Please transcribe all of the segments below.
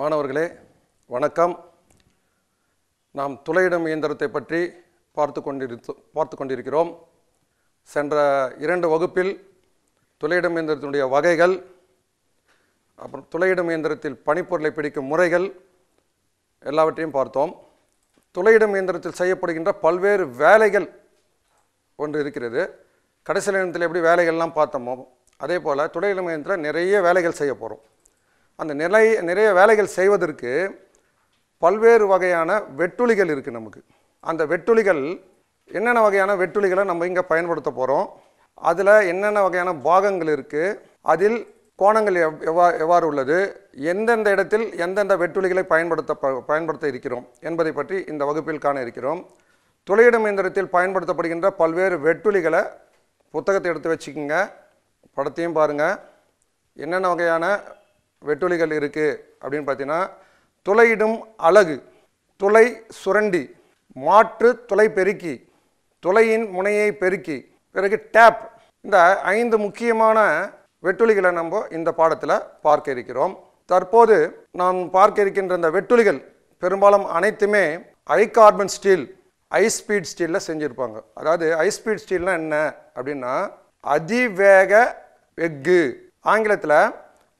மாணவர்களே வணக்கம் நாம் துளையிடும் இயந்திரத்தை பற்றி பார்த்து கொண்டிரு பார்த்து கொண்டிருக்கிறோம் சென்ற இரண்டு வகுப்பில் துளையிடும் இயந்திரத்தினுடைய வகைகள் அப்புறம் துளையிடும் இயந்திரத்தில் பனிப்பொருளை பிடிக்கும் முறைகள் எல்லாவற்றையும் பார்த்தோம் துளையிடும் இயந்திரத்தில் செய்யப்படுகின்ற பல்வேறு வேலைகள் ஒன்று இருக்கிறது கடைசி நேரத்தில் எப்படி வேலைகள்லாம் பார்த்தோமோ அதே போல் துளையிடும் இயந்திரம் நிறைய வேலைகள் செய்ய போகிறோம் அந்த நிலை நிறைய வேலைகள் செய்வதற்கு பல்வேறு வகையான வெட்டுளிகள் இருக்குது நமக்கு அந்த வெட்டுளிகள் என்னென்ன வகையான வெட்டுளிகளை நம்ம இங்கே பயன்படுத்த போகிறோம் அதில் என்னென்ன வகையான பாகங்கள் இருக்குது அதில் கோணங்கள் எவ் எவ்வா எவ்வாறு உள்ளது எந்தெந்த இடத்தில் எந்தெந்த வெட்டுளிகளை பயன்படுத்த பயன்படுத்த இருக்கிறோம் என்பதை பற்றி இந்த வகுப்பில் காண இருக்கிறோம் துளையிடும் இயந்திரத்தில் பயன்படுத்தப்படுகின்ற பல்வேறு வெட்டுளிகளை புத்தகத்தை எடுத்து வச்சுக்கோங்க படத்தையும் பாருங்கள் என்னென்ன வகையான வெட்டொலிகள் இருக்குது அப்படின்னு பார்த்தீங்கன்னா துளையிடும் அழகு துளை சுரண்டி மாற்று துளை பெருக்கி துளையின் முனையை பெருக்கி பிறகு டேப் இந்த ஐந்து முக்கியமான வெட்டுளிகளை நம்ம இந்த பாடத்தில் பார்க்க இருக்கிறோம் தற்போது நாம் பார்க்க இருக்கின்ற இந்த வெட்டுளிகள் பெரும்பாலும் அனைத்துமே high carbon steel high speed ஸ்டீலில் செஞ்சுருப்பாங்க அதாவது ஐ ஸ்பீட் ஸ்டீல்னால் என்ன அப்படின்னா அதிவேக எஃகு ஆங்கிலத்தில்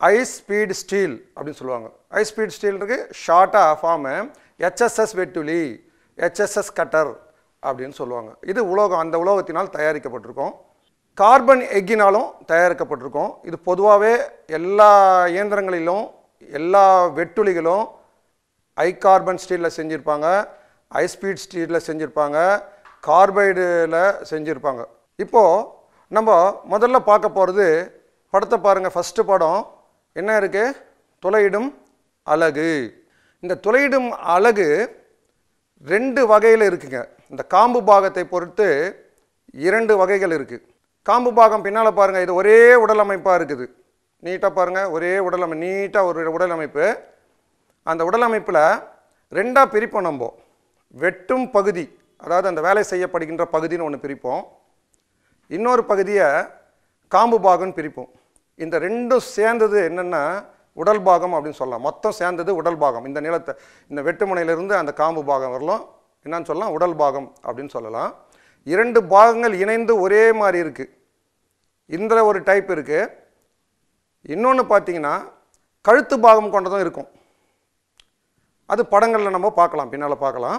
ஐ ஸ்பீட் ஸ்டீல் அப்படின்னு சொல்லுவாங்க ஐ ஸ்பீட் ஸ்டீலுக்கு ஷார்ட்டாக ஃபார்மு ஹெச்எஸ்எஸ் வெட்டுலி ஹெச்எஸ்எஸ் கட்டர் அப்படின்னு சொல்லுவாங்க இது உலோகம் அந்த உலோகத்தினால் தயாரிக்கப்பட்டிருக்கோம் கார்பன் எக்கினாலும் தயாரிக்கப்பட்டிருக்கோம் இது பொதுவாகவே எல்லா இயந்திரங்களிலும் எல்லா வெட்டுளிகளும் ஐ கார்பன் ஸ்டீலில் செஞ்சுருப்பாங்க ஐ ஸ்பீட் ஸ்டீலில் செஞ்சுருப்பாங்க கார்பைடில் செஞ்சுருப்பாங்க இப்போது நம்ம முதல்ல பார்க்க போகிறது படத்தை பாருங்கள் ஃபஸ்ட்டு படம் என்ன இருக்குது துளையிடும் அழகு இந்த துளையிடும் அழகு ரெண்டு வகையில் இருக்குங்க இந்த காம்பு பாகத்தை பொறுத்து இரண்டு வகைகள் இருக்குது காம்பு பாகம் பின்னால் பாருங்கள் இது ஒரே உடல் அமைப்பாக இருக்குது நீட்டாக பாருங்கள் ஒரே உடல் அமை நீட்டாக ஒரு உடல் அமைப்பு அந்த உடல் அமைப்பில் ரெண்டாக பிரிப்போம் நம்ம வெட்டும் பகுதி அதாவது அந்த வேலை செய்யப்படுகின்ற பகுதின்னு ஒன்று பிரிப்போம் இன்னொரு பகுதியை காம்பு பாகம்னு பிரிப்போம் இந்த ரெண்டும் சேர்ந்தது என்னென்னா உடல் பாகம் அப்படின்னு சொல்லலாம் மொத்தம் சேர்ந்தது உடல் பாகம் இந்த நிலத்தை இந்த வெட்டுமனையிலிருந்து அந்த காம்பு பாகம் வரலாம் என்னன்னு சொல்லலாம் உடல் பாகம் அப்படின்னு சொல்லலாம் இரண்டு பாகங்கள் இணைந்து ஒரே மாதிரி இருக்குது இந்த ஒரு டைப் இருக்குது இன்னொன்று பார்த்தீங்கன்னா கழுத்து பாகம் கொண்டதும் இருக்கும் அது படங்களில் நம்ம பார்க்கலாம் பின்னால் பார்க்கலாம்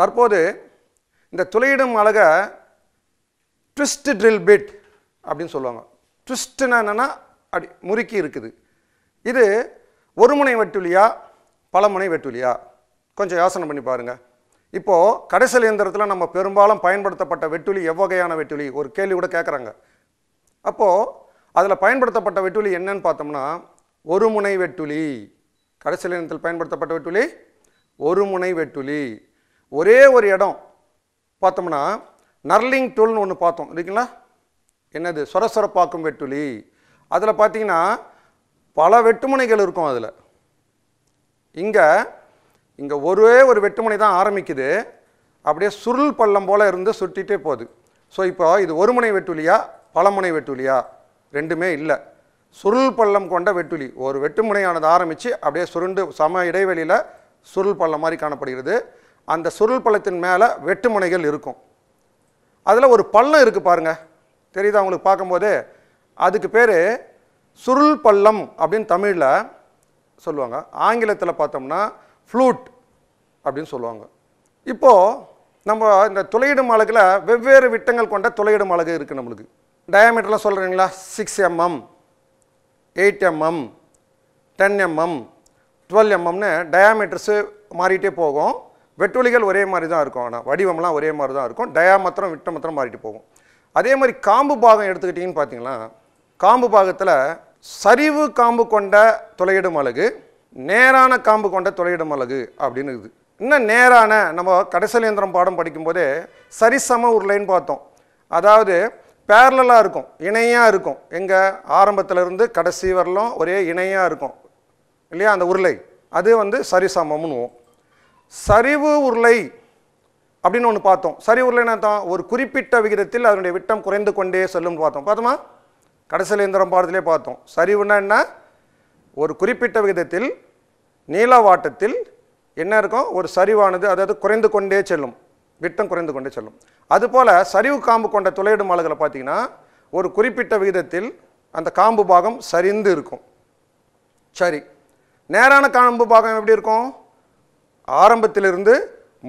தற்போது இந்த துளையிடும் அழகை ட்விஸ்ட் ட்ரில் பிட் அப்படின்னு சொல்லுவாங்க ட்விஸ்ட்னா என்னென்னா அப்படி முறுக்கி இருக்குது இது ஒரு முனை வெட்டுலியா பல முனை வெட்டுலியா கொஞ்சம் யோசனை பண்ணி பாருங்கள் இப்போது கடைசல் இயந்திரத்தில் நம்ம பெரும்பாலும் பயன்படுத்தப்பட்ட வெட்டுலி எவ்வகையான வெட்டுலி ஒரு கேள்வி கூட கேட்குறாங்க அப்போது அதில் பயன்படுத்தப்பட்ட வெட்டுலி என்னன்னு பார்த்தோம்னா ஒரு முனை வெட்டுலி கடைசல் இயந்திரத்தில் பயன்படுத்தப்பட்ட வெட்டுலி ஒரு முனை வெட்டுலி ஒரே ஒரு இடம் பார்த்தோம்னா நர்லிங் டூல்னு ஒன்று பார்த்தோம் இருக்குங்களா என்னது சொரசொரப்பாக்கும் வெட்டுளி அதில் பார்த்தீங்கன்னா பல வெட்டுமனைகள் இருக்கும் அதில் இங்கே இங்கே ஒரே ஒரு வெட்டுமனை தான் ஆரம்பிக்குது அப்படியே சுருள் பள்ளம் போல் இருந்து சுட்டிகிட்டே போகுது ஸோ இப்போ இது ஒரு முனை வெட்டுலியா பல முனை வெட்டுலியா ரெண்டுமே இல்லை சுருள் பள்ளம் கொண்ட வெட்டுலி ஒரு வெட்டுமுனையானது ஆரம்பித்து அப்படியே சுருண்டு சம இடைவெளியில் சுருள் பள்ளம் மாதிரி காணப்படுகிறது அந்த சுருள் பள்ளத்தின் மேலே வெட்டுமுனைகள் இருக்கும் அதில் ஒரு பள்ளம் இருக்குது பாருங்கள் தெரியுதா அவங்களுக்கு பார்க்கும்போது அதுக்கு பேர் சுருள் பள்ளம் அப்படின்னு தமிழில் சொல்லுவாங்க ஆங்கிலத்தில் பார்த்தோம்னா ஃப்ளூட் அப்படின்னு சொல்லுவாங்க இப்போது நம்ம இந்த துளையிடும் அழகில் வெவ்வேறு விட்டங்கள் கொண்ட துளையிடும் அழகு இருக்குது நம்மளுக்கு டயாமீட்டர்லாம் சொல்கிறீங்களா six mm eight mm ten mm twelve எம்எம்னு டயாமீட்டர்ஸு மாறிட்டே போகும் வெட்டுவலிகள் ஒரே மாதிரி தான் இருக்கும் ஆனால் வடிவம்லாம் ஒரே மாதிரி தான் இருக்கும் டயா மாத்திரம் விட்ட மாத்திரம் மாறிட்டு போகும் அதே மாதிரி காம்பு பாகம் எடுத்துக்கிட்டிங்கன்னு பார்த்தீங்கன்னா காம்பு பாகத்தில் சரிவு காம்பு கொண்ட துளையிடும் அழகு நேரான காம்பு கொண்ட துளையிடும் அழகு அப்படின்னு இருக்குது இன்னும் நேரான நம்ம கடைசலேந்திரம் பாடம் படிக்கும்போதே சரிசம உருளைன்னு பார்த்தோம் அதாவது பேரலாக இருக்கும் இணையாக இருக்கும் எங்கள் ஆரம்பத்திலேருந்து கடைசி வரலும் ஒரே இணையாக இருக்கும் இல்லையா அந்த உருளை அது வந்து சரிசமம்னுவோம் சரிவு உருளை அப்படின்னு ஒன்று பார்த்தோம் சரி ஊரில் என்ன தான் ஒரு குறிப்பிட்ட விகிதத்தில் அதனுடைய விட்டம் குறைந்து கொண்டே செல்லும்னு பார்த்தோம் பார்த்தோமா கடைசியில் இயந்திரம் பாடத்திலே பார்த்தோம் சரிவுனா என்ன ஒரு குறிப்பிட்ட விகிதத்தில் நீளவாட்டத்தில் என்ன இருக்கும் ஒரு சரிவானது அதாவது குறைந்து கொண்டே செல்லும் விட்டம் குறைந்து கொண்டே செல்லும் அதுபோல் சரிவு காம்பு கொண்ட துளையிடும் ஆளுகளை பார்த்தீங்கன்னா ஒரு குறிப்பிட்ட விகிதத்தில் அந்த காம்பு பாகம் சரிந்து இருக்கும் சரி நேரான காம்பு பாகம் எப்படி இருக்கும் ஆரம்பத்திலிருந்து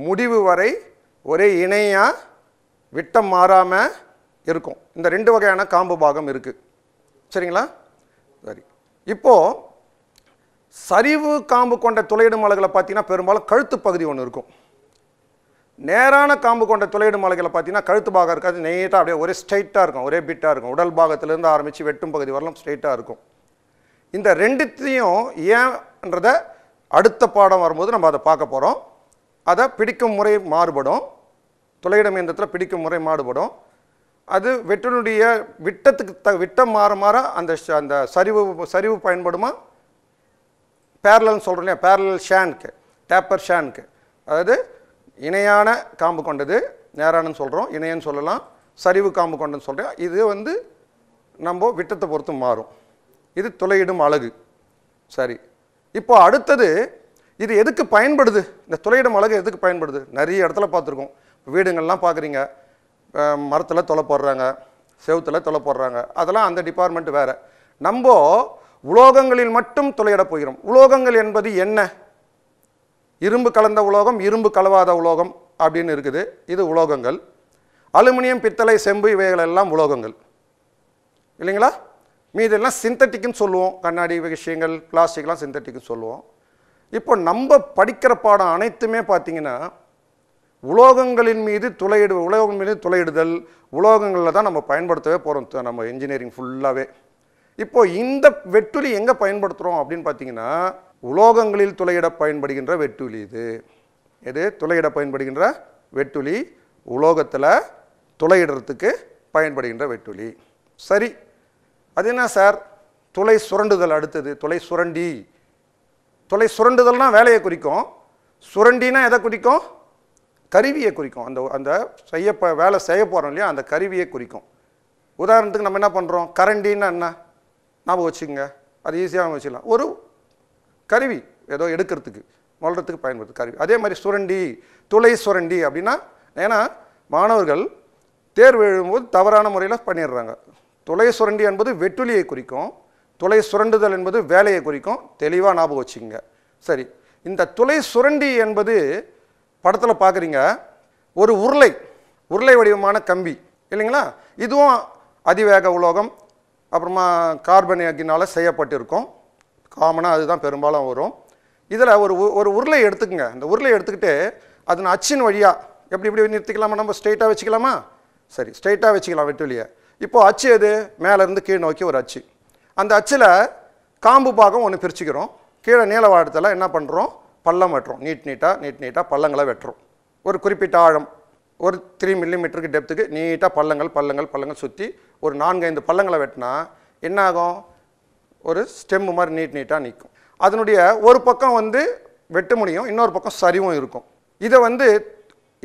முடிவு வரை ஒரே இணையாக விட்டம் மாறாமல் இருக்கும் இந்த ரெண்டு வகையான காம்பு பாகம் இருக்குது சரிங்களா சரி இப்போது சரிவு காம்பு கொண்ட துளையிடும் மலைகளை பார்த்தீங்கன்னா பெரும்பாலும் கழுத்து பகுதி ஒன்று இருக்கும் நேரான காம்பு கொண்ட துளையிடும் மலைகளை பார்த்தீங்கன்னா கழுத்து பாகம் இருக்காது நெய்ட்டாக அப்படியே ஒரே ஸ்ட்ரைட்டாக இருக்கும் ஒரே பிட்டாக இருக்கும் உடல் பாகத்திலேருந்து ஆரம்பித்து வெட்டும் பகுதி வரலாம் ஸ்ட்ரைட்டாக இருக்கும் இந்த ரெண்டுத்தையும் ஏன்றதை அடுத்த பாடம் வரும்போது நம்ம அதை பார்க்க போகிறோம் அதை பிடிக்கும் முறை மாறுபடும் துளையிடம் இயந்திரத்தில் பிடிக்கும் முறை மாறுபடும் அது வெட்டினுடைய விட்டத்துக்கு த விட்டம் மாற மாற அந்த அந்த சரிவு சரிவு பயன்படுமா பேரலன்னு சொல்கிறோம் இல்லையா பேரலல் ஷேனுக்கு டேப்பர் ஷேனுக்கு அதாவது இணையான காம்பு கொண்டது நேரானு சொல்கிறோம் இணையன்னு சொல்லலாம் சரிவு காம்பு கொண்டதுன்னு சொல்கிறேன் இது வந்து நம்ம விட்டத்தை பொறுத்து மாறும் இது துளையிடும் அழகு சரி இப்போ அடுத்தது இது எதுக்கு பயன்படுது இந்த துளையிடும் அழகு எதுக்கு பயன்படுது நிறைய இடத்துல பார்த்துருக்கோம் வீடுங்கள்லாம் பார்க்குறீங்க மரத்தில் தொலை போடுறாங்க செவத்தில் தொலை போடுறாங்க அதெல்லாம் அந்த டிபார்ட்மெண்ட் வேறு நம்ம உலோகங்களில் மட்டும் துளையிட போகிறோம் உலோகங்கள் என்பது என்ன இரும்பு கலந்த உலோகம் இரும்பு கலவாத உலோகம் அப்படின்னு இருக்குது இது உலோகங்கள் அலுமினியம் பித்தளை செம்பு இவைகள் எல்லாம் உலோகங்கள் இல்லைங்களா மீதெல்லாம் சிந்தட்டிக்குன்னு சொல்லுவோம் கண்ணாடி விஷயங்கள் பிளாஸ்டிக்லாம் சிந்தட்டிக்குன்னு சொல்லுவோம் இப்போ நம்ம படிக்கிற பாடம் அனைத்துமே பார்த்திங்கன்னா உலோகங்களின் மீது துளையிடு உலோகங்கள் மீது துளையிடுதல் உலோகங்களில் தான் நம்ம பயன்படுத்தவே போகிறோம் நம்ம இன்ஜினியரிங் ஃபுல்லாகவே இப்போ இந்த வெட்டுளி எங்கே பயன்படுத்துகிறோம் அப்படின்னு பார்த்தீங்கன்னா உலோகங்களில் துளையிட பயன்படுகின்ற வெட்டுளி இது எது துளையிட பயன்படுகின்ற வெட்டுளி உலோகத்தில் துளையிடுறதுக்கு பயன்படுகின்ற வெட்டுளி சரி அது என்ன சார் துளை சுரண்டுதல் அடுத்தது துளை சுரண்டி தொலை சுரண்டுதல்னா வேலையை குறிக்கும் சுரண்டினா எதை குறிக்கும் கருவியை குறிக்கும் அந்த அந்த செய்ய வேலை செய்ய போகிறோம் இல்லையா அந்த கருவியை குறிக்கும் உதாரணத்துக்கு நம்ம என்ன பண்ணுறோம் கரண்டின்னா என்ன ஞாபகம் வச்சுக்கோங்க அது ஈஸியாக வச்சுக்கலாம் ஒரு கருவி ஏதோ எடுக்கிறதுக்கு வளர்கிறதுக்கு பயன்படுது கருவி அதே மாதிரி சுரண்டி துளை சுரண்டி அப்படின்னா ஏன்னா மாணவர்கள் தேர்வு எழுதும்போது தவறான முறையில் பண்ணிடுறாங்க துளை சுரண்டி என்பது வெட்டுலியை குறிக்கும் துளை சுரண்டுதல் என்பது வேலையை குறிக்கும் தெளிவாக ஞாபகம் வச்சுக்கோங்க சரி இந்த துளை சுரண்டி என்பது படத்தில் பார்க்குறீங்க ஒரு உருளை உருளை வடிவமான கம்பி இல்லைங்களா இதுவும் அதிவேக உலோகம் அப்புறமா கார்பன் அக்கினால் செய்யப்பட்டிருக்கும் காமனாக அதுதான் பெரும்பாலும் வரும் இதில் ஒரு ஒரு உருளை எடுத்துக்கோங்க அந்த உருளை எடுத்துக்கிட்டு அதன் அச்சின் வழியாக எப்படி இப்படி நிறுத்திக்கலாமா நம்ம ஸ்ட்ரெயிட்டாக வச்சுக்கலாமா சரி ஸ்ட்ரெயிட்டாக வச்சுக்கலாம் வெட்டு வழியை இப்போது அச்சு எது மேலேருந்து கீழ் நோக்கி ஒரு அச்சு அந்த அச்சில் காம்பு பாகம் ஒன்று பிரிச்சுக்கிறோம் கீழே நீளவாடத்தில் என்ன பண்ணுறோம் பள்ளம் வெட்டுறோம் நீட் நீட்டாக நீட் நீட்டாக பள்ளங்களை வெட்டுறோம் ஒரு குறிப்பிட்ட ஆழம் ஒரு த்ரீ மில்லிமீட்டருக்கு டெப்த்துக்கு நீட்டாக பள்ளங்கள் பள்ளங்கள் பள்ளங்கள் சுற்றி ஒரு நான்கு ஐந்து பள்ளங்களை வெட்டினா என்ன ஆகும் ஒரு ஸ்டெம்மு மாதிரி நீட் நீட்டாக நிற்கும் அதனுடைய ஒரு பக்கம் வந்து வெட்ட முடியும் இன்னொரு பக்கம் சரிவும் இருக்கும் இதை வந்து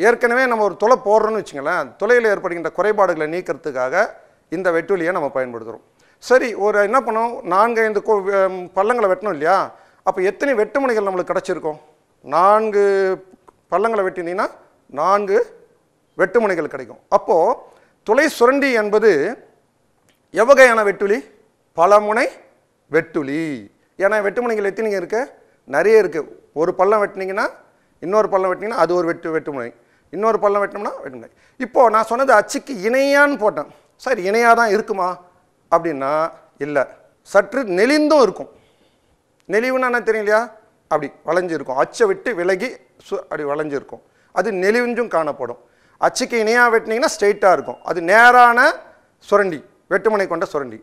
ஏற்கனவே நம்ம ஒரு துளை போடுறோன்னு வச்சுங்களேன் துளையில் ஏற்படுகின்ற குறைபாடுகளை நீக்கிறதுக்காக இந்த வெட்டுலியை நம்ம பயன்படுத்துகிறோம் சரி ஒரு என்ன பண்ணோம் நான்கு ஐந்து கோ பள்ளங்களை வெட்டணும் இல்லையா அப்போ எத்தனை வெட்டுமனைகள் நம்மளுக்கு கிடச்சிருக்கும் நான்கு பள்ளங்களை வெட்டினீங்கன்னா நான்கு வெட்டுமனைகள் கிடைக்கும் அப்போது துளை சுரண்டி என்பது எவ்வகையான வெட்டுளி பலமுனை வெட்டுளி ஏன்னா வெட்டுமனைகள் எத்தனைங்க இருக்குது நிறைய இருக்குது ஒரு பள்ளம் வெட்டினீங்கன்னா இன்னொரு பள்ளம் வெட்டினீங்கன்னா அது ஒரு வெட்டு வெட்டுமுனை இன்னொரு பள்ளம் வெட்டினோம்னா வெட்டுமுனை இப்போது நான் சொன்னது அச்சுக்கு இணையான்னு போட்டேன் சார் இணையாக தான் இருக்குமா அப்படின்னா இல்லை சற்று நெளிந்தும் இருக்கும் நெளிவுன்னா என்ன தெரியும் இல்லையா அப்படி வளைஞ்சிருக்கும் அச்சை விட்டு விலகி சு அப்படி வளைஞ்சிருக்கும் அது நெளிஞ்சும் காணப்படும் அச்சுக்கு இணையாக வெட்டினீங்கன்னா ஸ்ட்ரெயிட்டாக இருக்கும் அது நேரான சுரண்டி வெட்டுமனை கொண்ட சுரண்டி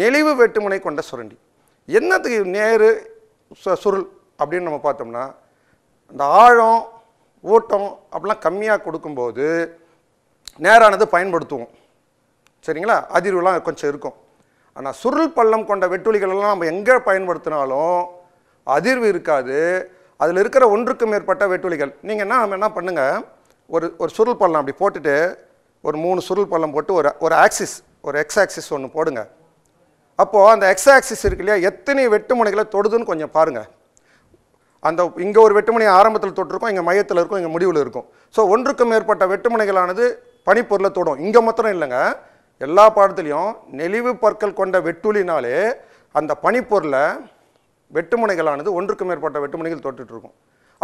நெளிவு வெட்டுமனை கொண்ட சுரண்டி என்னத்துக்கு நேரு சுருள் அப்படின்னு நம்ம பார்த்தோம்னா இந்த ஆழம் ஓட்டம் அப்படிலாம் கம்மியாக கொடுக்கும்போது நேரானது பயன்படுத்துவோம் சரிங்களா அதிர்வுலாம் கொஞ்சம் இருக்கும் ஆனால் சுருள் பள்ளம் கொண்ட வெட்டுளிகளெல்லாம் நம்ம எங்கே பயன்படுத்தினாலும் அதிர்வு இருக்காது அதில் இருக்கிற ஒன்றுக்கும் மேற்பட்ட வெட்டுளிகள் நீங்கள் என்ன என்ன பண்ணுங்கள் ஒரு ஒரு சுருள் பள்ளம் அப்படி போட்டுட்டு ஒரு மூணு சுருள் பள்ளம் போட்டு ஒரு ஒரு ஆக்சிஸ் ஒரு எக்ஸ் ஆக்சிஸ் ஒன்று போடுங்க அப்போது அந்த எக்ஸ் ஆக்சிஸ் இருக்கு இல்லையா எத்தனை வெட்டுமுனைகளை தொடுதுன்னு கொஞ்சம் பாருங்கள் அந்த இங்கே ஒரு வெட்டுமணி ஆரம்பத்தில் தொட்டிருக்கும் இங்கே மையத்தில் இருக்கும் இங்கே முடிவில் இருக்கும் ஸோ ஒன்றுக்கும் மேற்பட்ட வெட்டுமுனைகளானது பனிப்பொருளை தொடும் இங்கே மாத்திரம் இல்லைங்க எல்லா பாடத்துலேயும் நெளிவு பற்கள் கொண்ட வெட்டுளினாலே அந்த பனிப்பொருளை வெட்டுமுனைகளானது ஒன்றுக்கு மேற்பட்ட வெட்டுமுனைகள் தொட்டுட்ருக்கும்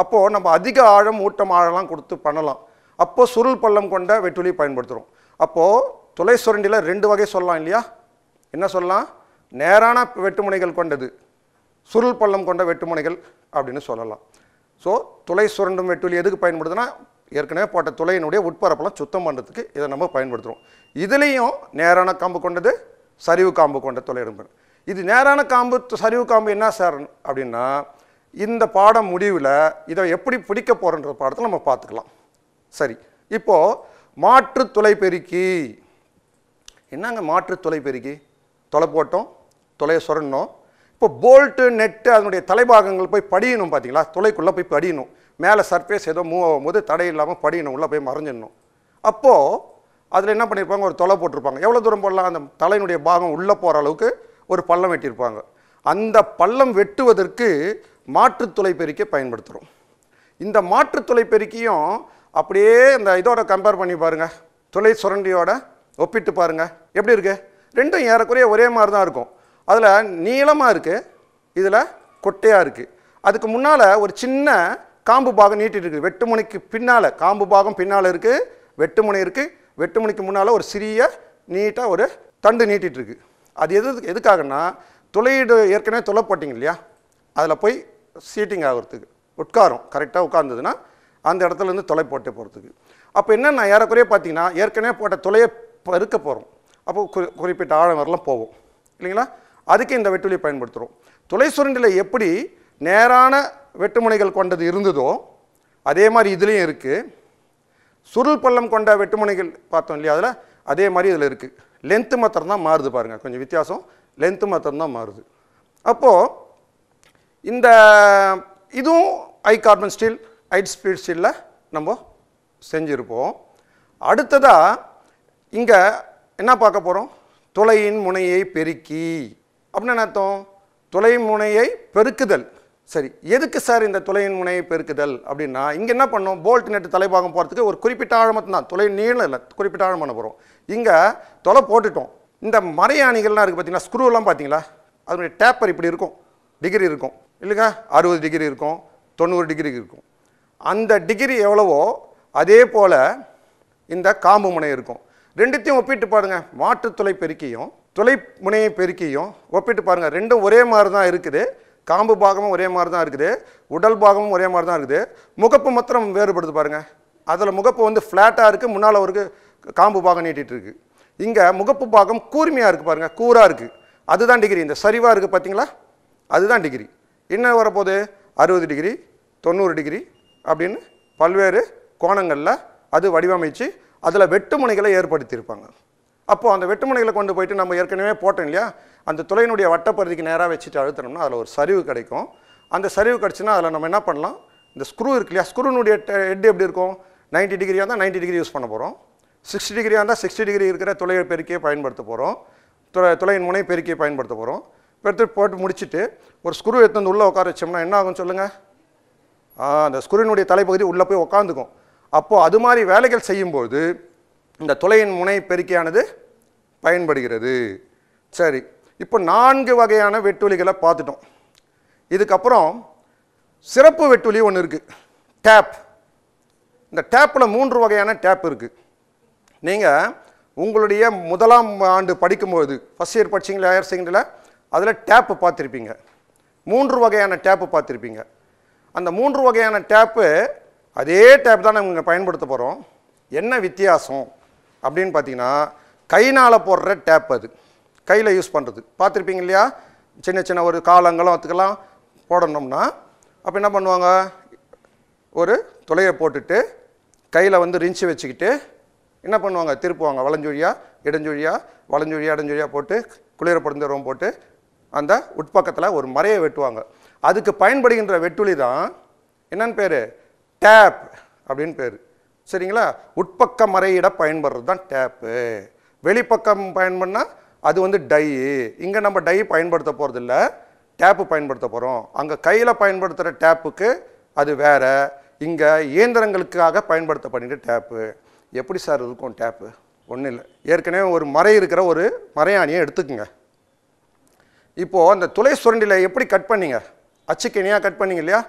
அப்போது நம்ம அதிக ஆழம் ஊட்டம் ஆழலாம் கொடுத்து பண்ணலாம் அப்போது சுருள் பள்ளம் கொண்ட வெட்டுளி பயன்படுத்துகிறோம் அப்போது துளை சுரண்டியில் ரெண்டு வகை சொல்லலாம் இல்லையா என்ன சொல்லலாம் நேரான வெட்டுமுனைகள் கொண்டது சுருள் பள்ளம் கொண்ட வெட்டுமுனைகள் அப்படின்னு சொல்லலாம் ஸோ துளை சுரண்டும் வெட்டுளி எதுக்கு பயன்படுத்துனா ஏற்கனவே போட்ட துளையினுடைய உட்பரப்பெல்லாம் சுத்தம் பண்ணுறதுக்கு இதை நம்ம பயன்படுத்துகிறோம் இதுலேயும் நேரான காம்பு கொண்டது சரிவு காம்பு கொண்ட துளை எடுப்பேன் இது நேரான காம்பு சரிவு காம்பு என்ன சார் அப்படின்னா இந்த பாடம் முடிவில் இதை எப்படி பிடிக்க போகிறன்ற பாடத்தை நம்ம பார்த்துக்கலாம் சரி இப்போது மாற்று துளை பெருக்கி என்னங்க மாற்று துளை பெருக்கி தொலை போட்டோம் தொலையை சுரணும் இப்போ போல்ட்டு நெட்டு அதனுடைய தலைபாகங்கள் போய் படியணும் பார்த்தீங்களா துளைக்குள்ளே போய் படியணும் மேலே சர்ஃபேஸ் ஏதோ மூவ் ஆகும்போது தடை இல்லாமல் படியணும் உள்ளே போய் மறைஞ்சிடணும் அப்போது அதில் என்ன பண்ணியிருப்பாங்க ஒரு தொலை போட்டிருப்பாங்க எவ்வளோ தூரம் போடலாம் அந்த தலையினுடைய பாகம் உள்ளே போகிற அளவுக்கு ஒரு பள்ளம் வெட்டியிருப்பாங்க அந்த பள்ளம் வெட்டுவதற்கு மாற்று தொலைபெருக்கியை பயன்படுத்துகிறோம் இந்த மாற்று பெருக்கியும் அப்படியே இந்த இதோட கம்பேர் பண்ணி பாருங்கள் தொலை சுரண்டியோட ஒப்பிட்டு பாருங்கள் எப்படி இருக்குது ரெண்டும் ஏறக்குறைய ஒரே மாதிரி தான் இருக்கும் அதில் நீளமாக இருக்குது இதில் கொட்டையாக இருக்குது அதுக்கு முன்னால் ஒரு சின்ன காம்பு பாகம் நீட்டிட்டு இருக்குது முனைக்கு பின்னால் காம்பு பாகம் பின்னால் இருக்குது முனை இருக்குது முனைக்கு முன்னால் ஒரு சிறிய நீட்டாக ஒரு தண்டு நீட்டிகிட்ருக்கு அது எது எதுக்காகனா துளையீடு ஏற்கனவே துளை போட்டிங்க இல்லையா அதில் போய் சீட்டிங் ஆகிறதுக்கு உட்காரம் கரெக்டாக உட்கார்ந்ததுன்னா அந்த இடத்துலேருந்து தொலை போட்டு போகிறதுக்கு அப்போ என்னென்னா ஏறக்குறைய பார்த்தீங்கன்னா ஏற்கனவே போட்ட தொலையை பெருக்க போகிறோம் அப்போ குறி குறிப்பிட்ட ஆழம் வரலாம் போவோம் இல்லைங்களா அதுக்கு இந்த வெட்டுவெளி பயன்படுத்துகிறோம் துளை சுருண்டில் எப்படி நேரான வெட்டுமுனைகள் கொண்டது இருந்ததோ அதே மாதிரி இதுலேயும் இருக்குது சுருள் பள்ளம் கொண்ட வெட்டுமுனைகள் பார்த்தோம் இல்லையா அதில் அதே மாதிரி இதில் இருக்குது லென்த்து மாத்திரம்தான் தான் மாறுது பாருங்கள் கொஞ்சம் வித்தியாசம் லென்த்து மாத்திரம்தான் மாறுது அப்போது இந்த இதுவும் high carbon steel high speed ஸ்டீலில் நம்ம செஞ்சுருப்போம் அடுத்ததாக இங்கே என்ன பார்க்க போகிறோம் துளையின் முனையை பெருக்கி அப்படின்னு என்ன அர்த்தம் துளை முனையை பெருக்குதல் சரி எதுக்கு சார் இந்த துளையின் முனையை பெருக்குதல் அப்படின்னா இங்கே என்ன பண்ணோம் போல்ட் நெட்டு தலைபாகம் போகிறதுக்கு ஒரு குறிப்பிட்ட ஆழமத்து தான் துளை நீளம் இல்லை குறிப்பிட்ட ஆழம் பண்ண போகிறோம் இங்கே தொலை போட்டுட்டோம் இந்த மறையாணிகள்லாம் இருக்குது பார்த்தீங்களா ஸ்க்ரூவெல்லாம் பார்த்தீங்களா அதனுடைய டேப்பர் இப்படி இருக்கும் டிகிரி இருக்கும் இல்லைங்க அறுபது டிகிரி இருக்கும் தொண்ணூறு டிகிரி இருக்கும் அந்த டிகிரி எவ்வளவோ அதே போல் இந்த காம்பு முனை இருக்கும் ரெண்டுத்தையும் ஒப்பிட்டு பாருங்கள் துளை பெருக்கியும் துளை முனையை பெருக்கியும் ஒப்பிட்டு பாருங்கள் ரெண்டும் ஒரே மாதிரி தான் இருக்குது காம்பு பாகமும் ஒரே மாதிரி தான் இருக்குது உடல் பாகமும் ஒரே மாதிரி தான் இருக்குது முகப்பு மாத்திரம் வேறுபடுது பாருங்கள் அதில் முகப்பு வந்து ஃப்ளாட்டாக இருக்குது முன்னால் ஒரு காம்பு பாகம் நீட்டிகிட்டு இருக்குது இங்கே முகப்பு பாகம் கூர்மையாக இருக்குது பாருங்கள் கூராக இருக்குது அதுதான் டிகிரி இந்த சரிவாக இருக்குது பார்த்தீங்களா அதுதான் டிகிரி என்ன வரப்போகுது அறுபது டிகிரி தொண்ணூறு டிகிரி அப்படின்னு பல்வேறு கோணங்களில் அது வடிவமைச்சு அதில் வெட்டுமுனைகளை ஏற்படுத்தியிருப்பாங்க அப்போது அந்த வெட்டுமனைகளை கொண்டு போயிட்டு நம்ம ஏற்கனவே போட்டோம் இல்லையா அந்த துளையினுடைய வட்டப்பகுதிக்கு நேராக வச்சுட்டு அழுத்தினோம்னா அதில் ஒரு சரிவு கிடைக்கும் அந்த சரிவு கிடச்சுன்னா அதில் நம்ம என்ன பண்ணலாம் இந்த ஸ்க்ரூ இருக்கு இல்லையா ஸ்க்ரூனுடைய ஹெட் எப்படி இருக்கும் நைன்ட்டி டிகிரியாக இருந்தால் நைன்டி டிகிரி யூஸ் பண்ண போகிறோம் சிக்ஸ்டி டிகிரியாக இருந்தால் சிக்ஸ்டி டிகிரி இருக்கிற துளையை பெருக்கியை பயன்படுத்த போகிறோம் துளை துளையின் முனை பெருக்கியை பயன்படுத்த போகிறோம் பெருத்து போட்டு முடிச்சுட்டு ஒரு ஸ்க்ரூ எடுத்து வந்து உள்ளே உட்கார வச்சோம்னா என்ன ஆகும் சொல்லுங்கள் அந்த ஸ்க்ரூனுடைய தலைப்பகுதி உள்ளே போய் உட்காந்துக்கும் அப்போது அது மாதிரி வேலைகள் செய்யும்போது இந்த துளையின் முனை பெருக்கியானது பயன்படுகிறது சரி இப்போ நான்கு வகையான வெட்டுளிகளை பார்த்துட்டோம் இதுக்கப்புறம் சிறப்பு வெட்டுளி ஒன்று இருக்குது டேப் இந்த டேப்பில் மூன்று வகையான டேப் இருக்குது நீங்கள் உங்களுடைய முதலாம் ஆண்டு படிக்கும்போது ஃபஸ்ட் இயர் படிச்சிங்களா ஹையர் செகண்டில் அதில் டேப்பு பார்த்துருப்பீங்க மூன்று வகையான டேப்பு பார்த்துருப்பீங்க அந்த மூன்று வகையான டேப்பு அதே டேப் தான் நம்ம பயன்படுத்த போகிறோம் என்ன வித்தியாசம் அப்படின்னு பார்த்தீங்கன்னா கைனால் போடுற டேப் அது கையில் யூஸ் பண்ணுறது பார்த்துருப்பீங்க இல்லையா சின்ன சின்ன ஒரு காலங்களும் அதுக்கெல்லாம் போடணும்னா அப்போ என்ன பண்ணுவாங்க ஒரு துளையை போட்டுட்டு கையில் வந்து ரிஞ்சு வச்சுக்கிட்டு என்ன பண்ணுவாங்க திருப்புவாங்க வளஞ்சொழியாக இடஞ்சொழியாக வளஞ்சொழியாக இடஞ்சொழியாக போட்டு குளிரப்படுந்த போட்டு அந்த உட்பக்கத்தில் ஒரு மறையை வெட்டுவாங்க அதுக்கு பயன்படுகின்ற வெட்டுளி தான் என்னன்னு பேர் டேப் அப்படின்னு பேர் சரிங்களா உட்பக்கம் மறையிட பயன்படுறது தான் டேப்பு வெளிப்பக்கம் பயன்படுனா அது வந்து டை இங்கே நம்ம டை பயன்படுத்த போகிறதில்ல டேப்பு பயன்படுத்த போகிறோம் அங்கே கையில் பயன்படுத்துகிற டேப்புக்கு அது வேறு இங்கே இயந்திரங்களுக்காக பயன்படுத்தப்படுகிற டேப்பு எப்படி சார் இருக்கும் டேப்பு ஒன்றும் இல்லை ஏற்கனவே ஒரு மறை இருக்கிற ஒரு மறையாணியை எடுத்துக்கோங்க இப்போது அந்த துளை சுரண்டியில் எப்படி கட் பண்ணீங்க அச்சுக்கனியாக கட் பண்ணிங்க இல்லையா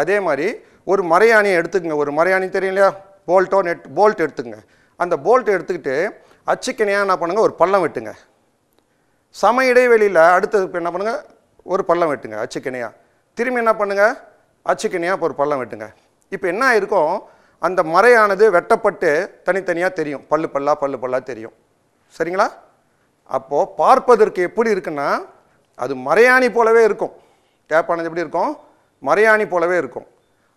அதே மாதிரி ஒரு மறையாணியை எடுத்துக்கோங்க ஒரு மறையாணி தெரியும் இல்லையா போல்ட்டோ நெட் போல்ட் எடுத்துங்க அந்த போல்ட் எடுத்துக்கிட்டு அச்சுக்கிணையாக என்ன பண்ணுங்கள் ஒரு பள்ளம் வெட்டுங்க சம இடைவெளியில் இப்போ என்ன பண்ணுங்கள் ஒரு பள்ளம் வெட்டுங்க அச்சுக்கிணையாக திரும்பி என்ன பண்ணுங்கள் இப்போ ஒரு பள்ளம் வெட்டுங்க இப்போ என்ன இருக்கும் அந்த மறையானது வெட்டப்பட்டு தனித்தனியாக தெரியும் பல்லு பல்லா பல்லு பல்லா தெரியும் சரிங்களா அப்போது பார்ப்பதற்கு எப்படி இருக்குன்னா அது மறையாணி போலவே இருக்கும் டேப்பானது எப்படி இருக்கும் மறையாணி போலவே இருக்கும்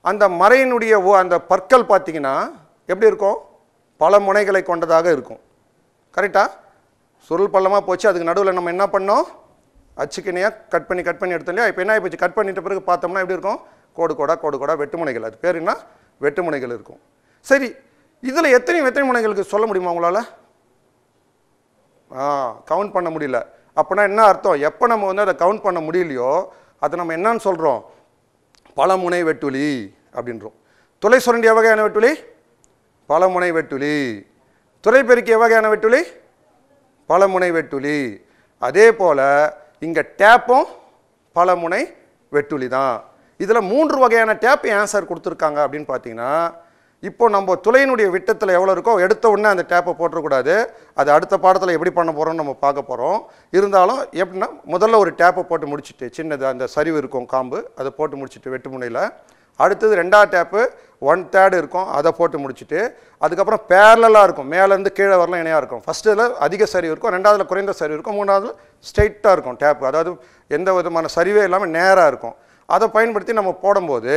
அந்த மறையினுடைய அந்த பற்கள் பார்த்திங்கன்னா எப்படி இருக்கும் பல முனைகளை கொண்டதாக இருக்கும் கரெக்டாக சுருள் பள்ளமாக போச்சு அதுக்கு நடுவில் நம்ம என்ன பண்ணோம் அச்சுக்கினையாக கட் பண்ணி கட் பண்ணி எடுத்தோம் இல்லையா இப்போ என்ன போச்சு கட் பண்ணிட்ட பிறகு பார்த்தோம்னா எப்படி இருக்கும் கோடு கோடா கோடு கோடா வெட்டுமுனைகள் அது பேர் என்ன வெட்டுமுனைகள் இருக்கும் சரி இதில் எத்தனை வெத்தனை முனைகளுக்கு சொல்ல முடியுமா உங்களால் ஆ கவுண்ட் பண்ண முடியல அப்போனா என்ன அர்த்தம் எப்போ நம்ம வந்து அதை கவுண்ட் பண்ண முடியலையோ அதை நம்ம என்னன்னு சொல்கிறோம் பழமுனை வெட்டுலி அப்படின்றோம் துளை சுரண்டி வகையான வெட்டுலி பழமுனை வெட்டுலி துறை பெருக்கிய வகையான வெட்டுலி பழமுனை வெட்டுலி அதே போல் இங்கே டேப்பும் பழமுனை வெட்டுலி தான் இதில் மூன்று வகையான டேப் ஆன்சர் சார் கொடுத்துருக்காங்க அப்படின்னு பார்த்தீங்கன்னா இப்போ நம்ம துளையினுடைய விட்டத்தில் எவ்வளோ இருக்கோ எடுத்த உடனே அந்த டேப்பை போட்டுறக்கூடாது அது அடுத்த பாடத்தில் எப்படி பண்ண போகிறோம்னு நம்ம பார்க்க போகிறோம் இருந்தாலும் எப்படின்னா முதல்ல ஒரு டேப்பை போட்டு முடிச்சுட்டு சின்னது அந்த சரிவு இருக்கும் காம்பு அதை போட்டு முடிச்சுட்டு வெட்டு முனையில் அடுத்தது ரெண்டாவது டேப்பு ஒன் தேர்டு இருக்கும் அதை போட்டு முடிச்சுட்டு அதுக்கப்புறம் பேரலாக இருக்கும் மேலேருந்து கீழே வரலாம் இணையாக இருக்கும் ஃபஸ்ட்டில் அதிக சரிவு இருக்கும் ரெண்டாவதில் குறைந்த சரிவு இருக்கும் மூணாவதுல ஸ்ட்ரெயிட்டாக இருக்கும் டேப்பு அதாவது எந்த விதமான சரிவே இல்லாமல் நேராக இருக்கும் அதை பயன்படுத்தி நம்ம போடும்போது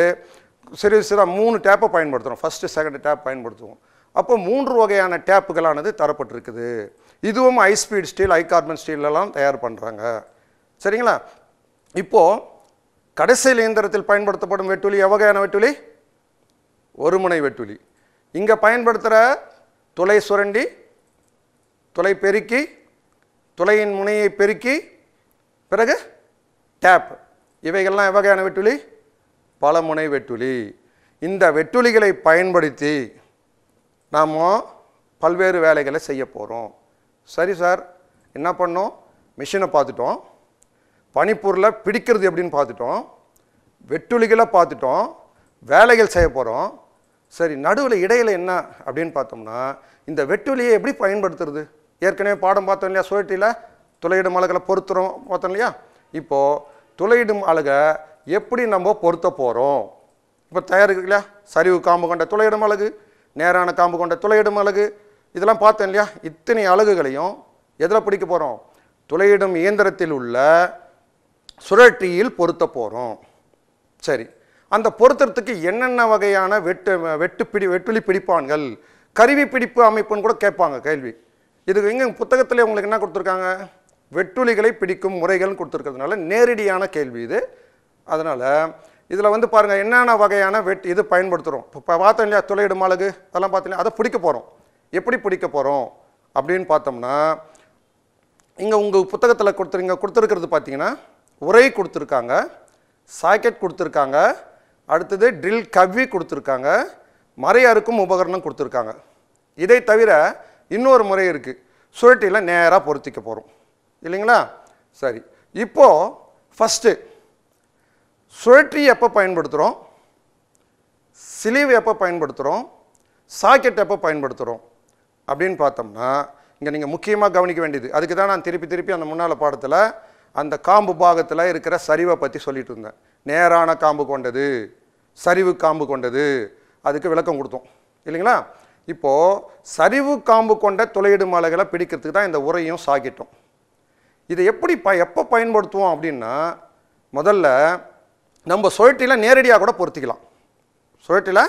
சிறுசிறாக மூணு டேப்பை பயன்படுத்துகிறோம் ஃபஸ்ட்டு செகண்ட் டேப் பயன்படுத்துவோம் அப்போ மூன்று வகையான டேப்புகளானது தரப்பட்டிருக்குது இதுவும் high speed steel high carbon ஸ்டீலெல்லாம் தயார் பண்ணுறாங்க சரிங்களா இப்போது கடைசியில் இயந்திரத்தில் பயன்படுத்தப்படும் வெட்டுலி எவ்வகையான வெட்டுலி ஒருமுனை வெட்டுலி இங்கே பயன்படுத்துகிற துளை சுரண்டி துளை பெருக்கி துளையின் முனையை பெருக்கி பிறகு டேப் இவைகள்லாம் எவ்வகையான வெட்டுலி பலமுனை வெட்டுளி இந்த வெட்டுளிகளை பயன்படுத்தி நாம் பல்வேறு வேலைகளை செய்ய போகிறோம் சரி சார் என்ன பண்ணோம் மிஷினை பார்த்துட்டோம் பனிப்பூரில் பிடிக்கிறது எப்படின்னு பார்த்துட்டோம் வெட்டுளிகளை பார்த்துட்டோம் வேலைகள் செய்ய போகிறோம் சரி நடுவில் இடையில் என்ன அப்படின்னு பார்த்தோம்னா இந்த வெட்டுளியை எப்படி பயன்படுத்துறது ஏற்கனவே பாடம் பார்த்தோம் இல்லையா சுழட்டியில் துளையிடும் அழகில் பொறுத்துறோம் பார்த்தோம் இல்லையா இப்போது துளையிடும் அழகை எப்படி நம்ம பொருத்த போகிறோம் இப்போ தயாரிக்கு இல்லையா சரிவு காம்பு கொண்ட துளையிடும் அழகு நேரான காம்பு கொண்ட துளையிடும் அழகு இதெல்லாம் பார்த்தேன் இல்லையா இத்தனை அழகுகளையும் எதில் பிடிக்க போகிறோம் துளையிடும் இயந்திரத்தில் உள்ள சுழற்றியில் பொருத்த போகிறோம் சரி அந்த பொருத்துறதுக்கு என்னென்ன வகையான வெட்டு வெட்டு பிடி வெட்டுளி பிடிப்பான்கள் கருவி பிடிப்பு அமைப்புன்னு கூட கேட்பாங்க கேள்வி இது எங்கே புத்தகத்தில் உங்களுக்கு என்ன கொடுத்துருக்காங்க வெட்டுளிகளை பிடிக்கும் முறைகள்னு கொடுத்துருக்கிறதுனால நேரடியான கேள்வி இது அதனால் இதில் வந்து பாருங்கள் என்னென்ன வகையான வெட்டி இது பயன்படுத்துகிறோம் இப்போ பார்த்தோம் இல்லையா துளையிடும் மிளகு அதெல்லாம் பார்த்தீங்க அதை பிடிக்க போகிறோம் எப்படி பிடிக்க போகிறோம் அப்படின்னு பார்த்தோம்னா இங்கே உங்கள் புத்தகத்தில் கொடுத்துருங்க கொடுத்துருக்கிறது பார்த்தீங்கன்னா உரை கொடுத்துருக்காங்க சாக்கெட் கொடுத்துருக்காங்க அடுத்தது ட்ரில் கவ்வி கொடுத்துருக்காங்க மறையாருக்கும் உபகரணம் கொடுத்துருக்காங்க இதை தவிர இன்னொரு முறை இருக்குது சுழட்டியில் நேராக பொருத்திக்க போகிறோம் இல்லைங்களா சரி இப்போது ஃபஸ்ட்டு சுழற்றி எப்போ பயன்படுத்துகிறோம் சிலிவ் எப்போ பயன்படுத்துகிறோம் சாக்கெட் எப்போ பயன்படுத்துகிறோம் அப்படின்னு பார்த்தோம்னா இங்கே நீங்கள் முக்கியமாக கவனிக்க வேண்டியது அதுக்கு தான் நான் திருப்பி திருப்பி அந்த முன்னால் பாடத்தில் அந்த காம்பு பாகத்தில் இருக்கிற சரிவை பற்றி சொல்லிட்டு இருந்தேன் நேரான காம்பு கொண்டது சரிவு காம்பு கொண்டது அதுக்கு விளக்கம் கொடுத்தோம் இல்லைங்களா இப்போது சரிவு காம்பு கொண்ட துளையீடு மலைகளை பிடிக்கிறதுக்கு தான் இந்த உரையும் சாக்கிட்டோம் இதை எப்படி ப எப்போ பயன்படுத்துவோம் அப்படின்னா முதல்ல நம்ம சுழட்டியில் நேரடியாக கூட பொருத்திக்கலாம் சுழட்டியில்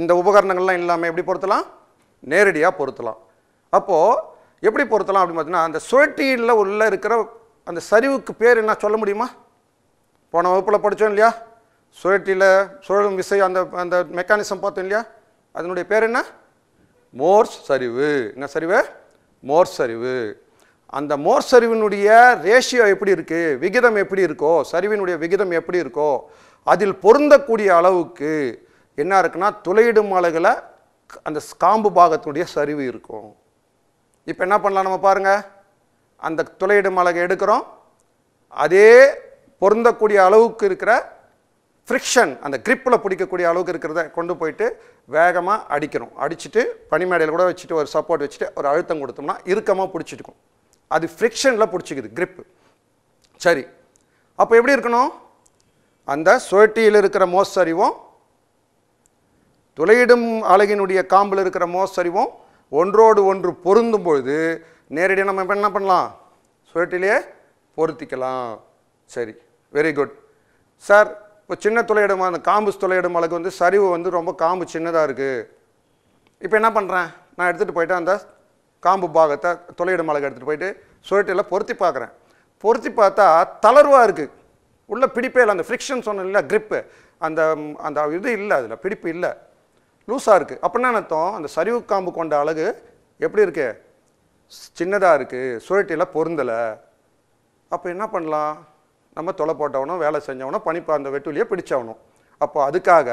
இந்த உபகரணங்கள்லாம் இல்லாமல் எப்படி பொருத்தலாம் நேரடியாக பொருத்தலாம் அப்போது எப்படி பொருத்தலாம் அப்படின்னு பார்த்தீங்கன்னா அந்த சுழட்டியில் உள்ள இருக்கிற அந்த சரிவுக்கு பேர் என்ன சொல்ல முடியுமா போன வகுப்பில் படித்தோம் இல்லையா சுழட்டியில் சுழலும் விசை அந்த அந்த மெக்கானிசம் பார்த்தோம் இல்லையா அதனுடைய பேர் என்ன மோர்ஸ் சரிவு என்ன சரிவு மோர்ஸ் சரிவு அந்த மோர் சரிவினுடைய ரேஷியோ எப்படி இருக்குது விகிதம் எப்படி இருக்கோ சரிவினுடைய விகிதம் எப்படி இருக்கோ அதில் பொருந்தக்கூடிய அளவுக்கு என்ன இருக்குன்னா துளையிடும் அளவில் அந்த காம்பு பாகத்துடைய சரிவு இருக்கும் இப்போ என்ன பண்ணலாம் நம்ம பாருங்கள் அந்த துளையிடும் அழகை எடுக்கிறோம் அதே பொருந்தக்கூடிய அளவுக்கு இருக்கிற ஃப்ரிக்ஷன் அந்த கிரிப்பில் பிடிக்கக்கூடிய அளவுக்கு இருக்கிறத கொண்டு போயிட்டு வேகமாக அடிக்கிறோம் அடிச்சுட்டு பனிமேடையில் கூட வச்சுட்டு ஒரு சப்போர்ட் வச்சுட்டு ஒரு அழுத்தம் கொடுத்தோம்னா இறுக்கமாக பிடிச்சிட்டுக்கும் அது ஃப்ரிக்ஷனில் பிடிச்சிக்குது கிரிப்பு சரி அப்போ எப்படி இருக்கணும் அந்த சுழட்டியில் இருக்கிற மோசரிவும் துளையிடும் அழகினுடைய காம்பில் இருக்கிற மோசரிவும் ஒன்றோடு ஒன்று பொருந்தும் பொழுது நேரடியாக நம்ம என்ன பண்ணலாம் சுழட்டிலேயே பொருத்திக்கலாம் சரி வெரி குட் சார் இப்போ சின்ன துளையிடும் அந்த காம்பு துளையிடும் அழகு வந்து சரிவு வந்து ரொம்ப காம்பு சின்னதாக இருக்குது இப்போ என்ன பண்ணுறேன் நான் எடுத்துகிட்டு போயிட்டேன் அந்த காம்பு பாகத்தை தொலையிட மிளகு எடுத்துகிட்டு போயிட்டு சுழட்டியில் பொருத்தி பார்க்குறேன் பொருத்தி பார்த்தா தளர்வாக இருக்குது உள்ளே பிடிப்பே இல்லை அந்த ஃப்ரிக்ஷன் சொன்ன க்ரிப்பு அந்த அந்த இது இல்லை அதில் பிடிப்பு இல்லை லூஸாக இருக்குது அப்படின்னா அர்த்தம் அந்த சரிவு காம்பு கொண்ட அழகு எப்படி இருக்கு சின்னதாக இருக்குது சுழட்டியில் பொருந்தலை அப்போ என்ன பண்ணலாம் நம்ம தொலை போட்டவனும் வேலை செஞ்சவனும் பனிப்பா அந்த வெட்டுலியை பிடிச்சவனும் அப்போ அதுக்காக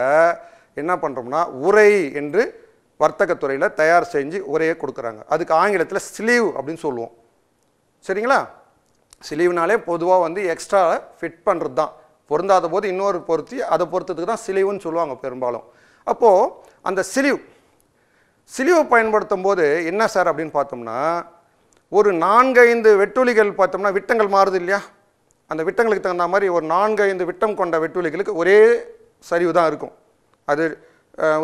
என்ன பண்ணுறோம்னா உரை என்று வர்த்தகத்துறையில் தயார் செஞ்சு உரையை கொடுக்குறாங்க அதுக்கு ஆங்கிலத்தில் ஸ்லீவ் அப்படின்னு சொல்லுவோம் சரிங்களா சிலீவுனாலே பொதுவாக வந்து எக்ஸ்ட்ரா ஃபிட் பண்ணுறது தான் பொருந்தாத போது இன்னொரு பொருத்தி அதை பொறுத்ததுக்கு தான் சிலிவுன்னு சொல்லுவாங்க பெரும்பாலும் அப்போது அந்த சிலிவ் சிலீவை பயன்படுத்தும் போது என்ன சார் அப்படின்னு பார்த்தோம்னா ஒரு நான்கைந்து வெட்டுலிகள் பார்த்தோம்னா விட்டங்கள் மாறுது இல்லையா அந்த விட்டங்களுக்கு தகுந்த மாதிரி ஒரு நான்கைந்து விட்டம் கொண்ட வெட்டுலிகளுக்கு ஒரே சரிவு தான் இருக்கும் அது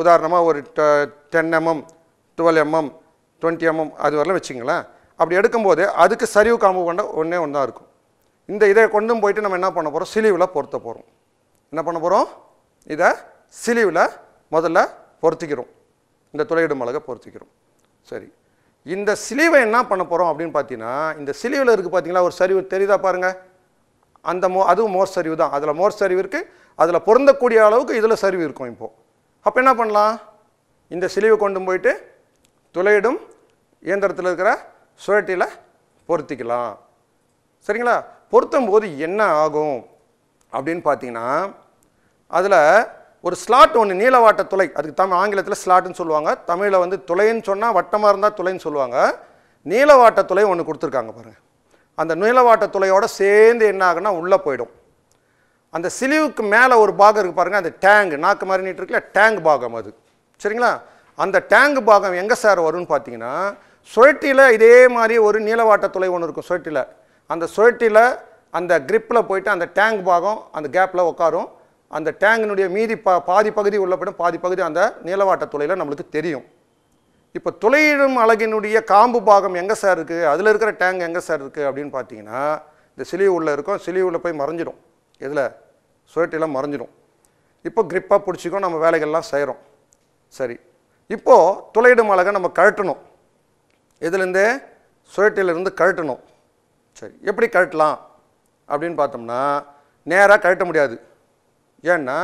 உதாரணமாக ஒரு ten mm twelve mm twenty mm அது வரலாம் வச்சுங்களேன் அப்படி எடுக்கும்போது அதுக்கு சரிவு காம்பு கொண்ட ஒன்றே ஒன்று தான் இருக்கும் இந்த இதை கொண்டும் போயிட்டு நம்ம என்ன பண்ண போகிறோம் சிலிவில் பொருத்த போகிறோம் என்ன பண்ண போகிறோம் இதை சிலிவில் முதல்ல பொருத்திக்கிறோம் இந்த துளையிடும் மிளகை பொருத்திக்கிறோம் சரி இந்த சிலிவை என்ன பண்ண போகிறோம் அப்படின்னு பார்த்தீங்கன்னா இந்த சிலிவில் இருக்குது பார்த்தீங்களா ஒரு சரிவு தெரியுதா பாருங்கள் அந்த மோ அதுவும் மோர் சரிவு தான் அதில் மோர் சரிவு இருக்குது அதில் பொருந்தக்கூடிய அளவுக்கு இதில் சரிவு இருக்கும் இப்போது அப்போ என்ன பண்ணலாம் இந்த சிலிவை கொண்டு போயிட்டு துளையிடும் இயந்திரத்தில் இருக்கிற சுழட்டியில் பொருத்திக்கலாம் சரிங்களா பொருத்தும் போது என்ன ஆகும் அப்படின்னு பார்த்தீங்கன்னா அதில் ஒரு ஸ்லாட் ஒன்று நீளவாட்ட துளை அதுக்கு தமிழ் ஆங்கிலத்தில் ஸ்லாட்னு சொல்லுவாங்க தமிழில் வந்து துளைன்னு சொன்னால் வட்டமாக இருந்தால் துளைன்னு சொல்லுவாங்க நீளவாட்ட துளை ஒன்று கொடுத்துருக்காங்க பாருங்கள் அந்த நீளவாட்ட துளையோடு சேர்ந்து என்ன ஆகுன்னா உள்ளே போயிடும் அந்த சிலிவுக்கு மேலே ஒரு பாகம் இருக்குது பாருங்கள் அந்த டேங்க் நாக்கு மாதிரி நீட்டு இருக்குல்ல டேங்க் பாகம் அது சரிங்களா அந்த டேங்க் பாகம் எங்கே சார் வரும்னு பார்த்தீங்கன்னா சுழட்டியில் இதே மாதிரி ஒரு நீளவாட்ட துளை ஒன்று இருக்கும் சுழட்டியில் அந்த சுழட்டியில் அந்த கிரிப்பில் போயிட்டு அந்த டேங்க் பாகம் அந்த கேப்பில் உட்காரும் அந்த டேங்கினுடைய மீதி பா பாதி பகுதி உள்ளப்படும் பாதி பகுதி அந்த நீளவாட்ட துளையில் நம்மளுக்கு தெரியும் இப்போ துளையிடும் அழகினுடைய காம்பு பாகம் எங்கே சார் இருக்குது அதில் இருக்கிற டேங்க் எங்கே சார் இருக்குது அப்படின்னு பார்த்தீங்கன்னா இந்த சிலிவு உள்ளே இருக்கும் சிலிவுள்ள போய் மறைஞ்சிடும் இதில் சுழட்டிலாம் மறைஞ்சிடும் இப்போ கிரிப்பாக பிடிச்சிக்கோ நம்ம வேலைகள்லாம் செய்கிறோம் சரி இப்போது துளையிடும் மிளகை நம்ம கழட்டணும் இதுலேருந்தே சுழட்டிலிருந்து கழட்டணும் சரி எப்படி கழட்டலாம் அப்படின்னு பார்த்தோம்னா நேராக கழட்ட முடியாது ஏன்னா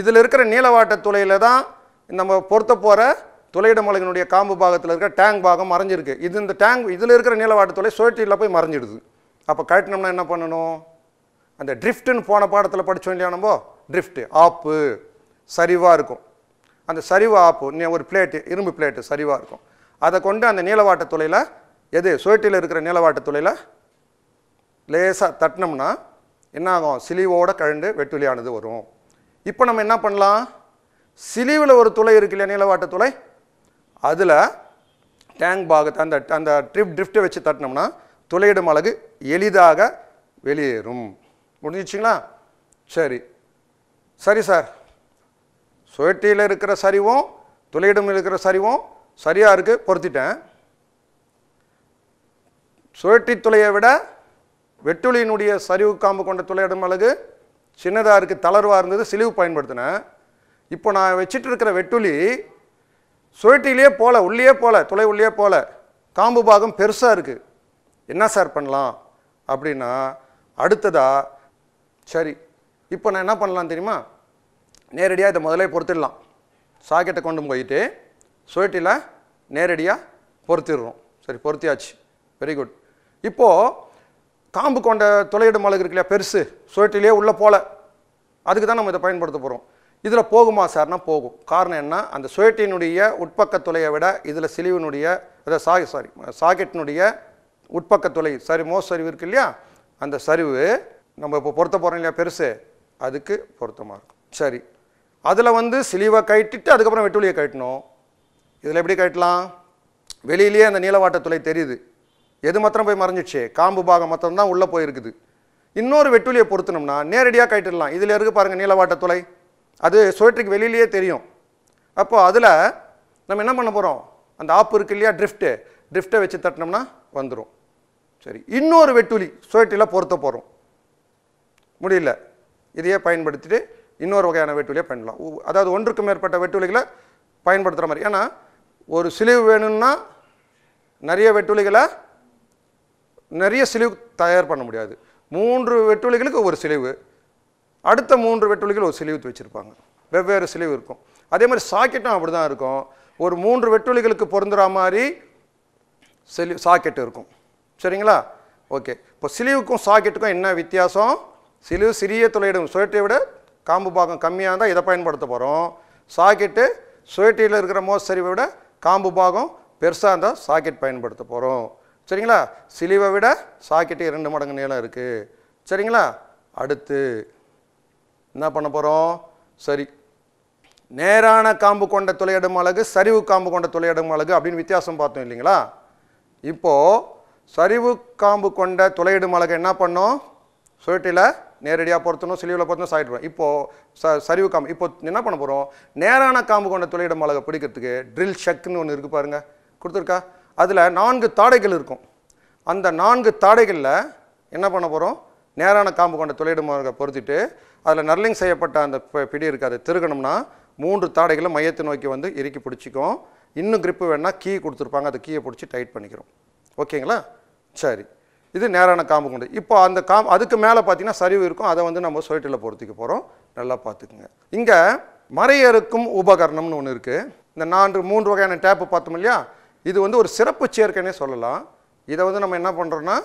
இதில் இருக்கிற நீளவாட்ட துளையில் தான் நம்ம பொருத்த போகிற துளையிட மிளகினுடைய காம்பு பாகத்தில் இருக்கிற டேங்க் பாகம் மறைஞ்சிருக்கு இது இந்த டேங்க் இதில் இருக்கிற நீளவாட்ட துளை சுழட்டியில் போய் மறைஞ்சிடுது அப்போ கழட்டினோம்னா என்ன பண்ணணும் அந்த ட்ரிஃப்ட்டுன்னு போன பாடத்தில் படித்தோம் இல்லையா நம்ம ட்ரிஃப்ட்டு ஆப்பு சரிவாக இருக்கும் அந்த சரிவு ஆப்பு ஒரு பிளேட்டு இரும்பு பிளேட்டு சரிவாக இருக்கும் அதை கொண்டு அந்த நீளவாட்ட துளையில் எது சுவட்டியில் இருக்கிற நீளவாட்ட துளையில் லேசாக தட்டினோம்னா என்ன ஆகும் சிலிவோட கழண்டு வெட்டுலியானது வரும் இப்போ நம்ம என்ன பண்ணலாம் சிலிவில் ஒரு துளை இருக்கு இல்லையா நீளவாட்ட துளை அதில் டேங்க் பாகத்தை அந்த அந்த ட்ரிப் ட்ரிஃப்ட்டை வச்சு தட்டினோம்னா துளையிடும் அழகு எளிதாக வெளியேறும் புரிஞ்சிச்சிங்களா சரி சரி சார் சுயட்டியில் இருக்கிற சரிவும் துளையிடம் இருக்கிற சரிவும் சரியாக இருக்குது பொருத்திட்டேன் சுயட்டி துளையை விட வெட்டுளியினுடைய சரிவு காம்பு கொண்ட துளையிடும் அழகு சின்னதாக இருக்குது தளர்வாக இருந்தது சிலிவு பயன்படுத்தினேன் இப்போ நான் வச்சுட்டு இருக்கிற வெட்டுளி சுயட்டிலேயே போகல உள்ளே போகல துளை உள்ளே போகல காம்பு பாகம் பெருசாக இருக்குது என்ன சார் பண்ணலாம் அப்படின்னா அடுத்ததாக சரி இப்போ நான் என்ன பண்ணலாம் தெரியுமா நேரடியாக இதை முதலே பொறுத்திடலாம் சாக்கெட்டை கொண்டு போயிட்டு சுவெட்டியில் நேரடியாக பொருத்திடுறோம் சரி பொருத்தியாச்சு வெரி குட் இப்போது காம்பு கொண்ட துளையிடும் மிளகு இருக்கு இல்லையா பெருசு சுவெட்டிலே உள்ளே போகல அதுக்கு தான் நம்ம இதை பயன்படுத்த போகிறோம் இதில் போகுமா சார்னா போகும் காரணம் என்ன அந்த சுவெட்டினுடைய உட்பக்க துளையை விட இதில் சிலிவினுடைய அதாவது சா சாரி சாக்கெட்டினுடைய உட்பக்க துளை சரி சரிவு இருக்கு இல்லையா அந்த சரிவு நம்ம இப்போ பொருத்த போகிறோம் இல்லையா பெருசு அதுக்கு பொருத்தமாக இருக்கும் சரி அதில் வந்து சிலிவை கட்டிட்டு அதுக்கப்புறம் வெட்டுளியை கட்டணும் இதில் எப்படி கட்டலாம் வெளியிலேயே அந்த நீளவாட்ட துளை தெரியுது எது மாத்திரம் போய் மறைஞ்சிச்சு காம்பு பாகம் மாத்திரம் தான் உள்ளே போயிருக்குது இன்னொரு வெட்டுளியை பொருத்தணும்னா நேரடியாக கட்டிடலாம் இதில் இருக்குது பாருங்கள் நீளவாட்ட துளை அது ஸ்வெட்டருக்கு வெளியிலேயே தெரியும் அப்போது அதில் நம்ம என்ன பண்ண போகிறோம் அந்த ஆப்பு இருக்கு இல்லையா ட்ரிஃப்ட்டு ட்ரிஃப்ட்டை வச்சு தட்டினோம்னா வந்துடும் சரி இன்னொரு வெட்டுளி ஸ்வெட்டில் பொருத்த போகிறோம் முடியல இதையே பயன்படுத்திட்டு இன்னொரு வகையான வெட்டுவலியை பண்ணலாம் அதாவது ஒன்றுக்கும் மேற்பட்ட வெட்டுவலிகளை பயன்படுத்துகிற மாதிரி ஏன்னா ஒரு சிலிவு வேணும்னா நிறைய வெட்டுவலிகளை நிறைய சிலிவு தயார் பண்ண முடியாது மூன்று வெட்டுவலிகளுக்கு ஒரு சிலிவு அடுத்த மூன்று வெட்டுவலிகள் ஒரு சிலிவு வச்சுருப்பாங்க வெவ்வேறு சிலிவு இருக்கும் அதே மாதிரி சாக்கெட்டும் அப்படி தான் இருக்கும் ஒரு மூன்று வெட்டுவலிகளுக்கு பொருந்துகிற மாதிரி சிலி சாக்கெட்டு இருக்கும் சரிங்களா ஓகே இப்போ சிலிவுக்கும் சாக்கெட்டுக்கும் என்ன வித்தியாசம் சிலு சிறிய துளையிடும் சுழட்டியை விட காம்பு பாகம் கம்மியாக இருந்தால் இதை பயன்படுத்த போகிறோம் சாக்கெட்டு சுழட்டியில் இருக்கிற மோசரிவை விட காம்பு பாகம் பெருசாக இருந்தால் சாக்கெட் பயன்படுத்த போகிறோம் சரிங்களா சிலிவை விட சாக்கெட்டு இரண்டு மடங்கு நீளம் இருக்குது சரிங்களா அடுத்து என்ன பண்ண போகிறோம் சரி நேரான காம்பு கொண்ட துளையிடும் அழகு சரிவு காம்பு கொண்ட துளையிடும் அழகு அப்படின்னு வித்தியாசம் பார்த்தோம் இல்லைங்களா இப்போது சரிவு காம்பு கொண்ட துளையிடும் அழகு என்ன பண்ணோம் சுழட்டியில் நேரடியாக பொருத்தணும் சிலிவில் பொருத்தணும் சாயிட்டு இப்போது ச சரிவு காம்பு இப்போ என்ன பண்ண போகிறோம் நேரான காம்பு கொண்ட துளையிட மிளகை பிடிக்கிறதுக்கு ட்ரில் ஷக்குன்னு ஒன்று இருக்குது பாருங்கள் கொடுத்துருக்கா அதில் நான்கு தாடைகள் இருக்கும் அந்த நான்கு தாடைகளில் என்ன பண்ண போகிறோம் நேரான காம்பு கொண்ட துளையிட மிளகை பொருத்திட்டு அதில் நர்லிங் செய்யப்பட்ட அந்த பிடி இருக்காது திருகணும்னா மூன்று தாடைகளை மையத்தை நோக்கி வந்து இறுக்கி பிடிச்சிக்கும் இன்னும் கிரிப்பு வேணால் கீ கொடுத்துருப்பாங்க அந்த கீயை பிடிச்சி டைட் பண்ணிக்கிறோம் ஓகேங்களா சரி இது நேரான காம்பு கொண்டு இப்போ அந்த காம் அதுக்கு மேலே பார்த்தீங்கன்னா சரிவு இருக்கும் அதை வந்து நம்ம ஸ்வெட்டரில் பொறுத்துக்க போகிறோம் நல்லா பார்த்துக்குங்க இங்கே மறையறுக்கும் உபகரணம்னு ஒன்று இருக்குது இந்த நான்கு மூன்று வகையான டேப்பு பார்த்தோம் இல்லையா இது வந்து ஒரு சிறப்பு சேர்க்கைன்னே சொல்லலாம் இதை வந்து நம்ம என்ன பண்ணுறோன்னா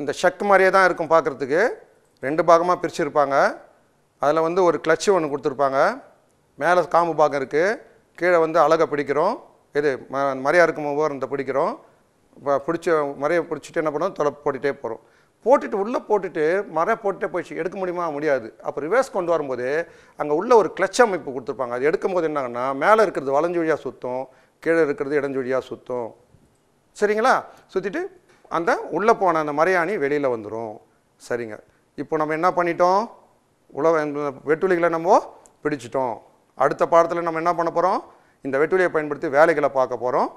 இந்த ஷக் மாதிரியே தான் இருக்கும் பார்க்குறதுக்கு ரெண்டு பாகமாக பிரிச்சுருப்பாங்க அதில் வந்து ஒரு கிளச்சு ஒன்று கொடுத்துருப்பாங்க மேலே காம்பு பாகம் இருக்குது கீழே வந்து அழகை பிடிக்கிறோம் இது ம மறையா இருக்கும் உபகரணத்தை பிடிக்கிறோம் பிடிச்ச மறையை பிடிச்சிட்டு என்ன பண்ணுவோம் தொலை போட்டுகிட்டே போகிறோம் போட்டுட்டு உள்ளே போட்டுட்டு மரம் போட்டுட்டே போயிடுச்சு எடுக்க முடியுமா முடியாது அப்போ ரிவர்ஸ் கொண்டு வரும்போது அங்கே உள்ள ஒரு கிளச் அமைப்பு கொடுத்துருப்பாங்க அது எடுக்கும்போது என்னங்கன்னா மேலே இருக்கிறது வளைஞ்சு வழியாக சுற்றும் கீழே இருக்கிறது இடஞ்சொழியாக சுற்றும் சரிங்களா சுற்றிட்டு அந்த உள்ளே போன அந்த மறையாணி வெளியில் வந்துடும் சரிங்க இப்போ நம்ம என்ன பண்ணிட்டோம் உழவ வெட்டுலிகளை நம்ம பிடிச்சிட்டோம் அடுத்த பாடத்தில் நம்ம என்ன பண்ண போகிறோம் இந்த வெட்டுலியை பயன்படுத்தி வேலைகளை பார்க்க போகிறோம்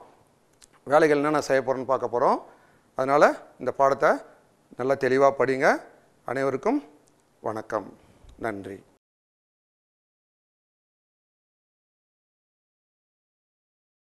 வேலைகள் என்னென்ன நான் செய்ய போகிறேன்னு பார்க்க போகிறோம் அதனால் இந்த பாடத்தை நல்லா தெளிவாக படிங்க அனைவருக்கும் வணக்கம் நன்றி